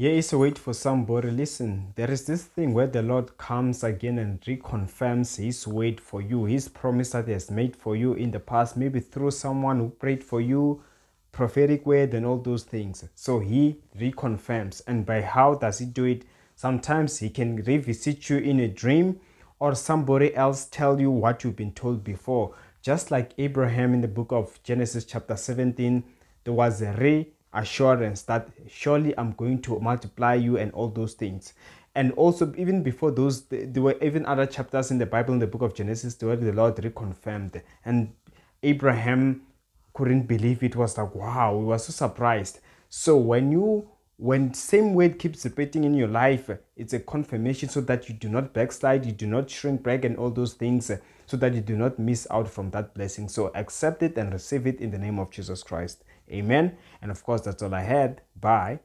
Here is a wait for somebody. Listen, there is this thing where the Lord comes again and reconfirms His wait for you, His promise that He has made for you in the past, maybe through someone who prayed for you, prophetic word, and all those things. So He reconfirms. And by how does He do it? Sometimes He can revisit you in a dream or somebody else tell you what you've been told before. Just like Abraham in the book of Genesis, chapter 17, there was a re assurance that surely I'm going to multiply you and all those things. And also, even before those, there were even other chapters in the Bible, in the book of Genesis, where the Lord reconfirmed. And Abraham couldn't believe it was like, wow, we were so surprised. So when you when same word keeps repeating in your life it's a confirmation so that you do not backslide you do not shrink back and all those things so that you do not miss out from that blessing so accept it and receive it in the name of jesus christ amen and of course that's all i had bye